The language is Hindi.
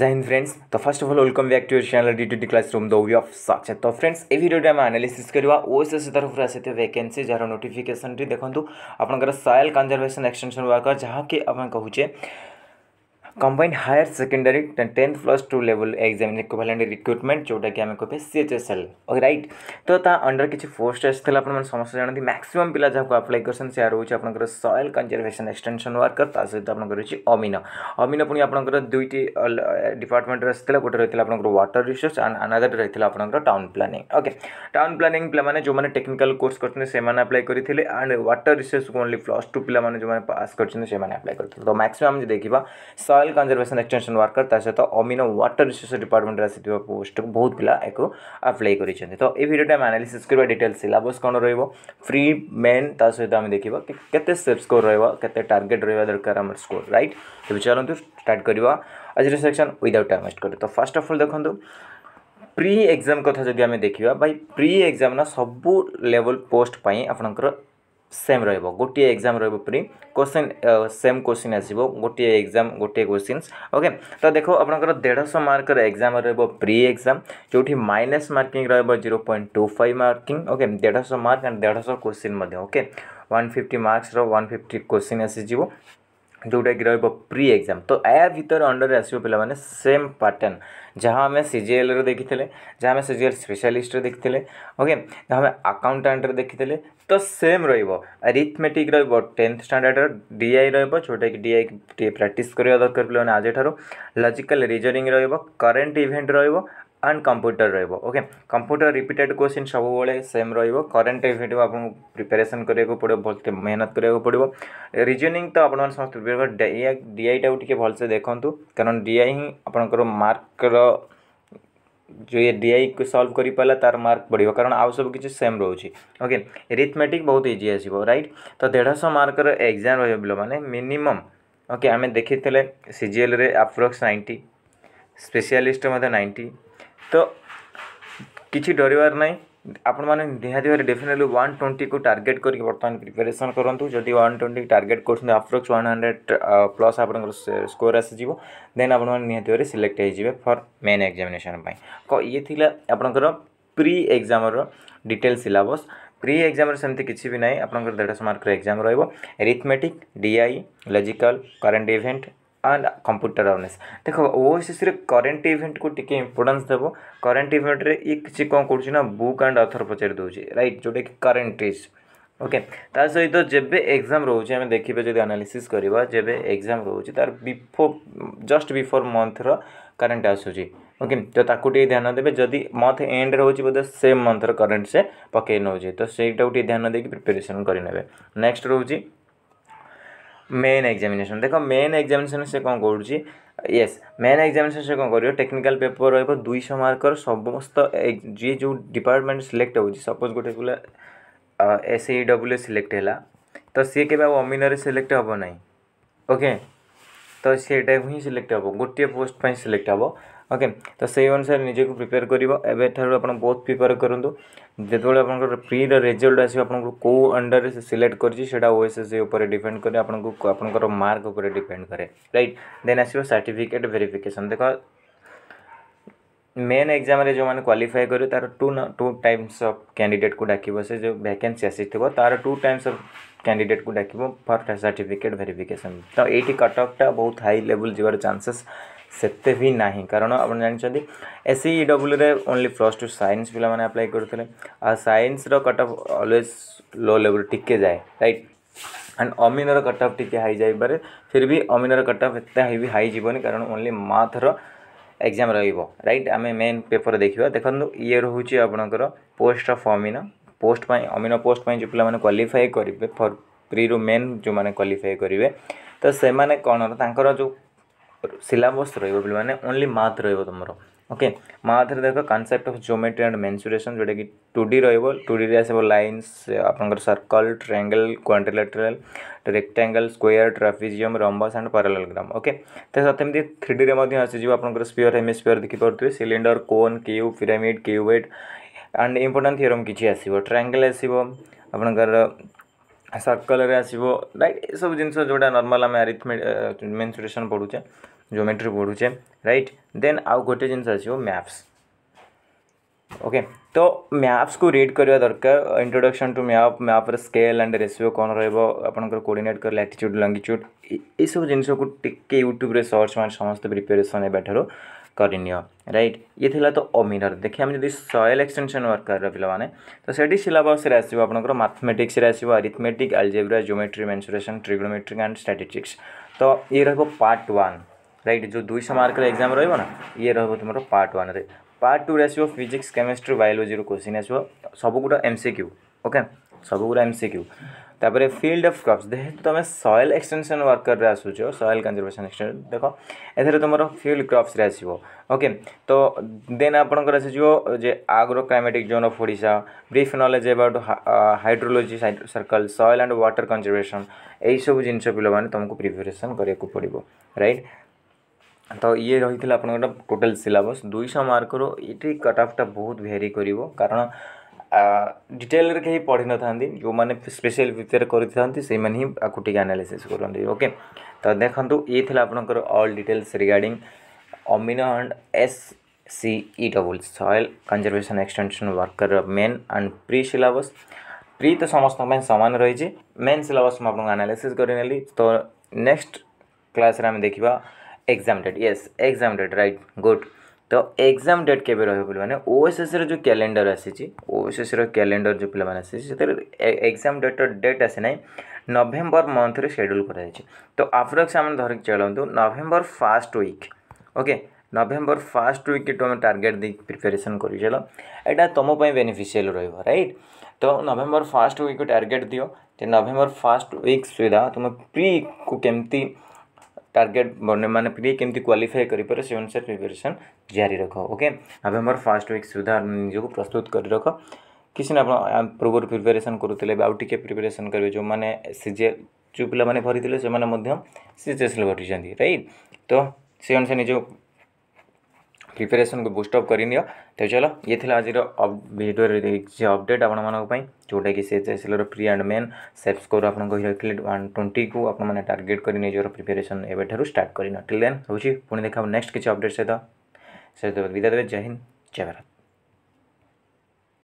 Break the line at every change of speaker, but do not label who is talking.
জাইন ফ্রেন্ডস তো first of all welcome back to your channel D two D classroom the way of ସଚ ତ ଫ୍ରେଣ୍ଡସ୍ ଏ ଭିଡ଼ିଓଟି ଆମେ ଆନାଲିସିସ୍ କରିବା ଓଏସ୍ଏସ୍ ତରଫରୁ ଆସିଥିବା ଭେକେନ୍ସି ଯାହାର ନୋଟିଫିକେସନ୍ଟି ଦେଖନ୍ତୁ ଆପଣଙ୍କର ସଏଲ୍ କନଜର୍ଭେସନ୍ ଏକ୍ସଟେନ୍ସନ୍ ୱାର୍କର ଯାହାକି ଆମେ କହୁଛେ combined higher secondary tenth plus two level exam recruitment जोटा कि आम कहते एस ओके रईट तो अंडर किसी फोर्स टेस्ट थे आप समस्ते जानते मैक्सीम पा जहाँ आप्लाई कर सी रोचे आप सयल कंजरभेसन एक्सटेनसन वर्कर ता सहित आप अमीन अमीन पुणी आप दुईट डिपार्टमेंट रही गोटे रही आप वाटर रिसोर्स एंड अनादर रही आप town planning okay town planning पे जो मैंने टेक्निकाल कोर्स हैं अप्लाई करते and water resource only plus two पे जो पास करते अप्लाई करते तो मैक्सीम देखा soil soil conservation extension worker ତା ସହିତ ଅମିନ ୱାଟର ରିସୋର୍ସ ଡିପାର୍ଟମେଣ୍ଟରେ ଆସିଥିବା ପୋଷ୍ଟକୁ ବହୁତ ପିଲା ଏହାକୁ ଆପ୍ଲାଏ କରିଛନ୍ତି ତ ଏ ଭିଡ଼ିଓଟା ଆମେ ଆନାଲିସିସ୍ କରିବା ଡିଟେଲ୍ ସିଲାବସ୍ କ'ଣ ରହିବ ଫ୍ରି ମେନ୍ ତା ସହିତ ଆମେ ଦେଖିବା କେତେ ସେଫ୍ ସ୍କୋର ରହିବ କେତେ ଟାର୍ଗେଟ୍ ରହିବା ଦରକାର ଆମର ସ୍କୋର ରାଇଟ୍ ତେବେ ଚାଲନ୍ତୁ ଷ୍ଟାର୍ଟ କରିବା ଆଜିର ସେକ୍ସନ୍ ୱିଦାଉଟ୍ ଟାଇମ୍ ୱେଷ୍ଟ କରିବା ତ ଫାର୍ଷ୍ଟ ଅଫ୍ ଅଲ୍ ଦେଖନ୍ତୁ ପ୍ରି ଏକ୍ଜାମ୍ କଥା ଯଦି ଆମେ ଦେଖିବା ଭାଇ ପ୍ରି ଏକ୍ଜାମ୍ର ସବୁ ଲେଭଲ୍ ପୋଷ୍ଟ ପାଇଁ ଆପଣଙ୍କର सेम रहिबो गोटे एग्जाम रहिबो परी क्वेश्चन सेम क्वेश्चन आसीबो गोटे एग्जाम गोटे क्वेश्चंस ओके तो देखो आप देश मार्क रे एग्जाम रहिबो प्री एग्जाम जो माइनस मार्किंग रोज zero point two five marking okay 150 mark and 150 question okay one fifty marks रो फिफ्टी क्वेश्चन आसी ଯେଉଁଟାକି ରହିବ ପ୍ରି ଏକ୍ଜାମ୍ ତ ଏହା ଭିତରେ ଅଣ୍ଡରରେ ଆସିବ ପିଲାମାନେ ସେମ୍ ପାଟର୍ନ ଯାହା ଆମେ ସିଜିଏଲ୍ରେ ଦେଖିଥିଲେ ଯାହା ଆମେ ସିଜିଏଲ୍ ସ୍ପେଶାଲିଷ୍ଟରେ ଦେଖିଥିଲେ ଓକେ ଯାହା ଆମେ ଆକାଉଣ୍ଟାଣ୍ଟରେ ଦେଖିଥିଲେ ତ ସେମ୍ ରହିବ ଆରିଥମେଟିକ୍ ରହିବ ଟେନ୍ଥ ଷ୍ଟାଣ୍ଡାର୍ଡ଼ର ଡିଆଇ ରହିବ ଯେଉଁଟାକି ଡିଆଇ ଟିକେ ପ୍ରାକ୍ଟିସ୍ କରିବା ଦରକାର ପିଲାମାନେ ଆଜିଠାରୁ ଲଜିକାଲ୍ ରିଜନିଂ ରହିବ କରେଣ୍ଟ ଇଭେଣ୍ଟ ରହିବ ଆଣ୍ଡ କମ୍ପ୍ୟୁଟର ରହିବ ଓକେ କମ୍ପ୍ୟୁଟର ରିପିଟେଡ଼ କୋଶ୍ଚିନ୍ ସବୁବେଳେ ସେମ୍ ରହିବ କରେଣ୍ଟ ଇଭେଣ୍ଟିଭ୍ ଆପଣଙ୍କୁ ପ୍ରିପାରେସନ୍ କରିବାକୁ ପଡ଼ିବ ଭଲସେ ମେହନତ କରିବାକୁ ପଡ଼ିବ ରିଜନିଂ ତ ଆପଣମାନେ ସମସ୍ତେ ପ୍ରିପେୟାର କରିବେ ଡିଆଇଟାକୁ ଟିକେ ଭଲସେ ଦେଖନ୍ତୁ କାରଣ ଡିଆଇ ହିଁ ଆପଣଙ୍କର ମାର୍କର जो ये डी आई को सल्व कर पाला तार मार्क बढ़ कारण आउ सब किसी सेम रोचे ओके एरिथमेटिक बहुत इजी आसो रईट तो देढ़श मार्कर एक्जाम रही पे मिनिमम ओके आम देखी सीजीएल रे आप्रोक्स नाइंटी स्पेशलिस्ट नाइंटी तो किसी डर ना आपण मैंने निहाती भाव डेफिनेटली वन ट्वेंटी को टारगेट करके बर्तमान प्रिपेरेसन करूँ जदि वन ट्वेंटी टार्गेट करते अप्रोक्स वन हंड्रेड प्लस आप स्कोर आसीज देन आपत सिलेक्ट हो फर मेन एक्जामेसन तो ये आपंकर pre exam detail syllabus pre exam सेमती किसी भी ना आप देढ़ mark exam arithmetic DI logical current event and computer awareness ଦେଖ ଓଏସ୍ଏସ୍ରେ କରେଣ୍ଟ ଇଭେଣ୍ଟକୁ ଟିକେ ଇମ୍ପୋର୍ଟାନ୍ସ ଦେବ କରେଣ୍ଟ ଇଭେଣ୍ଟରେ ଇଏ କିଛି କ'ଣ କରୁଛି ନା ବୁକ୍ ଆଣ୍ଡ ଅଥର ପଚାରି ଦେଉଛି ରାଇଟ୍ ଯେଉଁଟାକି କରେଣ୍ଟ ଇଜ୍ ଓକେ ତା ସହିତ ଯେବେ ଏକ୍ଜାମ୍ ରହୁଛି ଆମେ ଦେଖିବା ଯଦି ଆନାଲିସିସ୍ କରିବା ଯେବେ ଏକ୍ଜାମ୍ ରହୁଛି ତାର ବିଫୋର୍ ଜଷ୍ଟ ବିଫୋର୍ ମନ୍ଥର କରେଣ୍ଟ ଆସୁଛି ଓକେ ତ ତାକୁ ଟିକେ ଧ୍ୟାନ ଦେବେ ଯଦି ମନ୍ଥ ଏଣ୍ଡ ରହୁଛି ବୋଧେ ସେମ୍ ମନ୍ଥର କରେଣ୍ଟ ସେ ପକାଇ ନେଉଛି ତ ସେଇଟାକୁ ଟିକେ ଧ୍ୟାନ ଦେଇକି ପ୍ରିପାରେସନ୍ କରିନେବେ ନେକ୍ସଟ ରହୁଛି মেন এক্সামিনেসন দেখ মেন এক্সামিনেসন সে কম করুছি ইয়েস মেন এক্সামিনেসন সে কম করব টেকনিকাল পেপর রহব দুইশ মার্কর সমস্ত যে যে ডিপার্টমেন্ট সিলেক্ট হচ্ছে সপোজ গোটে পিলা এস ই ডব্লু সিলেক্ট হল তো সি কেবে অমিনরে সিলেক্ট হব না ওকে তো সেটা হি সিলেক্ট হব গোটিয়ে পোস্ট পাই সিলেক্ট হব ओके तो से अनुसार निजी प्रिपेयर कर बहुत प्रिपेयर करूँ जो आप प्री रेजल्ट आस अंडर से सिलेक्ट करा ओ एस डिपेड कैसे आपर मार्क डिपेड कै रईट देन आसो सार्टिफिकेट भेरीफिकेसन देख मेन एग्जाम जो मैंने क्वाफाए कर तार टू ना टू टाइम्स अफ कैंडिडेट को डाक से जो भैके तार टू टाइम्स अफ कैंडिडेट को डाक फर सार्टिफिकेट भेरीफिकेसन तो ये कटअफा बहुत हाई लेवल जीवर चानसेस ସେତେ ବି ନାହିଁ କାରଣ ଆପଣ ଜାଣିଛନ୍ତି ଏସ୍ ସି ଇ ଡବ୍ଲ୍ୟୁରେ ଓନ୍ଲି ପ୍ଲସ୍ ଟୁ ସାଇନ୍ସ ପିଲାମାନେ ଆପ୍ଲାଏ କରୁଥିଲେ ଆଉ ସାଇନ୍ସର cut off always low level ଟିକେ ଯାଏ ରାଇଟ୍ ଆଣ୍ଡ ଅମିନର କଟ୍ ଅଫ୍ ଟିକେ ହାଇ ଯାଇପାରେ ଫିର୍ ବି ଅମିନର କଟ୍ ଅଫ୍ ଏତେ ହାଇ ବି ହାଇ ଯିବନି କାରଣ ଓନ୍ଲି ମାଥର ଏକ୍ଜାମ୍ ରହିବ ରାଇଟ୍ ଆମେ ମେନ୍ ପେପର୍ ଦେଖିବା ଦେଖନ୍ତୁ ଇଏ ରହୁଛି ଆପଣଙ୍କର ପୋଷ୍ଟ ଅଫ୍ ଅମିନ ପୋଷ୍ଟ ପାଇଁ ଅମିନ ପୋଷ୍ଟ ପାଇଁ ଯେଉଁ ପିଲାମାନେ କ୍ୱାଲିଫାଏ କରିବେ ଫର୍ ପ୍ରିରୁ ମେନ୍ ଯେଉଁମାନେ କ୍ୱାଲିଫାଏ କରିବେ ତ ସେମାନେ କ'ଣ ତାଙ୍କର ଯେଉଁ સિલાબસ રહ્યો પેલું અને ઓન્લી માથ રહ્યો તમારો ઓકે માથରେ ଦେଖ concept of geometry and mensuration ଯେଉଁଟାକି ଟୁ ଡି ରହିବ ଟୁ ଡିରେ ଆସିବ ଲାଇନ୍ସ ଆପଣଙ୍କର circle triangle quadrilateral rectangle square trapezium rhombus and parallelogram okay ତା ସହିତ ଏମିତି ଥ୍ରୀ ଡିରେ ମଧ୍ୟ ଆସିଯିବ ଆପଣଙ୍କର ସ୍ପିୟର୍ ହେମିସ୍ପିୟର୍ ଦେଖିପାରୁଥିବେ cylinder cone cube pyramid cuboid and important theorem କିଛି ଆସିବ ଟ୍ରାଙ୍ଗେଲ୍ ଆସିବ ଆପଣଙ୍କର सर्कल आसो रईट ये सब जिन जो नर्माल आम आरिथमे मेन्सुरेसन पढ़ुचे जोमेट्री पढ़ुचे रईट देन आउ गोटे जिन आसो मैप्स ओके तो मैप्स को रीड करवा दरकार इंट्रोडक्शन टू मैप मैप्र स्केल एंड रेसीो कौन रोकर कोअर्डनेट कर लाटिच्यूड लंगिच्यूड यू जिनको टी यूट्यूब्रे सर्च मैं समस्त प्रिपेरेसन एवं କରିନିଅ ରାଇଟ୍ ଇଏ ଥିଲା ତ ଅମିରର ଦେଖିବା ଆମେ ଯଦି ସଏଲ୍ ଏକ୍ସଟେନସନ୍ ୱାର୍କର୍ର ପିଲାମାନେ ତ ସେଠି ସିଲାବସ୍ରେ ଆସିବ ଆପଣଙ୍କର ମାଥମେଟିକ୍ସରେ ଆସିବ arithmetic algebra geometry mensuration trigonometric and statistics ତ ଇଏ ରହିବ ପାର୍ଟ ୱାନ୍ ରାଇଟ୍ ଯେଉଁ ଦୁଇଶହ ମାର୍କର ଏକ୍ଜାମ୍ ରହିବ ନା ଇଏ ରହିବ ତୁମର ପାର୍ଟ ୱାନ୍ରେ ପାର୍ଟ ଟୁରେ ଆସିବ ଫିଜିକ୍ସ କେମିଷ୍ଟ୍ରି ବାୟୋଲୋଜିରୁ କୋଶ୍ଚିନ୍ ଆସିବ ସବୁଗୁଡ଼ା ଏମ୍ ସି କ୍ୟୁ ଓକେ ସବୁଗୁଡ଼ା ଏମ୍ ସି କ୍ୟୁ ତାପରେ ଫିଲ୍ଡ ଅଫ୍ କ୍ରପ୍ସ ଯେହେତୁ ତୁମେ ସଏଲ୍ ଏକ୍ସଟେନସନ୍ ୱାର୍କର୍ରେ ଆସୁଛ ସଏଲ୍ କନଜର୍ଭେସନ୍ ଏକ୍ସଟେନସନ୍ ଦେଖ ଏଥିରେ ତୁମର ଫିଲ୍ଡ କ୍ରପ୍ସରେ ଆସିବ ଓକେ ତ ଦେନ୍ ଆପଣଙ୍କର ଆସିଯିବ ଯେ agro climatic zone of Odisha brief knowledge about hydrology circle soil and water conservation ଏହିସବୁ ଜିନିଷ ପିଲାମାନେ ତୁମକୁ ପ୍ରିପାରେସନ୍ କରିବାକୁ ପଡ଼ିବ ରାଇଟ୍ ତ ଇଏ ରହିଥିଲା ଆପଣଙ୍କର ଟୋଟାଲ୍ ସିଲାବସ୍ ଦୁଇଶହ ମାର୍କରୁ ଏଠି କଟ୍ ଅଫ୍ଟା ବହୁତ ଭେରି କରିବ କାରଣ डिटेल रही पढ़ी न था जो मैंने स्पेशल प्रिपेयर करते ही आनालीसीस करते ओके तो देखो ये आपंकर अल डिटेल्स रिगार्डिंग अमिन and S CE W soil conservation extension worker main and pre syllabus pre तो समस्त सामान रही मेन सिलेबस मुझे आनालीसीस करी तो नेक्स्ट क्लास देखा एग्जाम डेट ये एग्जाम डेट रईट गुड ତ ଏକ୍ଜାମ୍ ଡେଟ୍ କେବେ ରହିବ ପିଲାମାନେ ଓଏସ୍ଏସ୍ର ଯେଉଁ କ୍ୟାଲେଣ୍ଡର ଆସିଛି ଓଏସ୍ଏସ୍ର କ୍ୟାଲେଣ୍ଡର ଯେଉଁ ପିଲାମାନେ ଆସିଛି ସେଥିରେ ଏକ୍ଜାମ୍ ଡେଟ୍ର ଡେଟ୍ ଆସିନାହିଁ ନଭେମ୍ବର ମନ୍ଥରେ ସେଡ଼୍ୟୁଲ୍ କରାଯାଇଛି ତ ଆପ୍ରୋକ୍ସ ଆମେ ଧରିକି ଚଳନ୍ତୁ November first week okay November first ୱିକ୍କୁ ଆମେ ଟାର୍ଗେଟ୍ ଦେଇକି ପ୍ରିପାରେସନ୍ କରିକି ଚାଲ ଏଇଟା ତୁମ ପାଇଁ ବେନିଫିସିଆଲ୍ ରହିବ ରାଇଟ୍ ତ ନଭେମ୍ବର ଫାର୍ଷ୍ଟ ୱିକ୍କୁ ଟାର୍ଗେଟ୍ ଦିଅ ଯେ ନଭେମ୍ବର ଫାର୍ଷ୍ଟ ୱିକ୍ ସୁଦ୍ଧା ତୁମେ ପ୍ରିକୁ କେମିତି टारगेट मैंने प्रिय केमी क्वाफाई करपर से अनुसार प्रिपेरेसन जारी रख ओके नवेम्बर फास्ट विक् सुधा निजक प्रस्तुत कर रख किसी ना आप पूर्व प्रिपेरेसन करुले आए प्रिपेरेसन करेंगे जो मैंने सीजे जो पे भरी थे से भरी सिलेक्ट रईट तो से अनुसार निज प्रिपेरेसन को बुस्टअप कर तो चलो ये आज भिडियो अपडेट आप जोटा कि C H S pre and main safe score आपकी वन ट्वेंटी को आपने टार्गेट कर प्रिपेरेसन एवं स्टार्ट करना टिल देन रोचे पुणी देखा नेक्स्ट किसी अपडेट सहित सहित विदा देवे जय हिंद जय भारत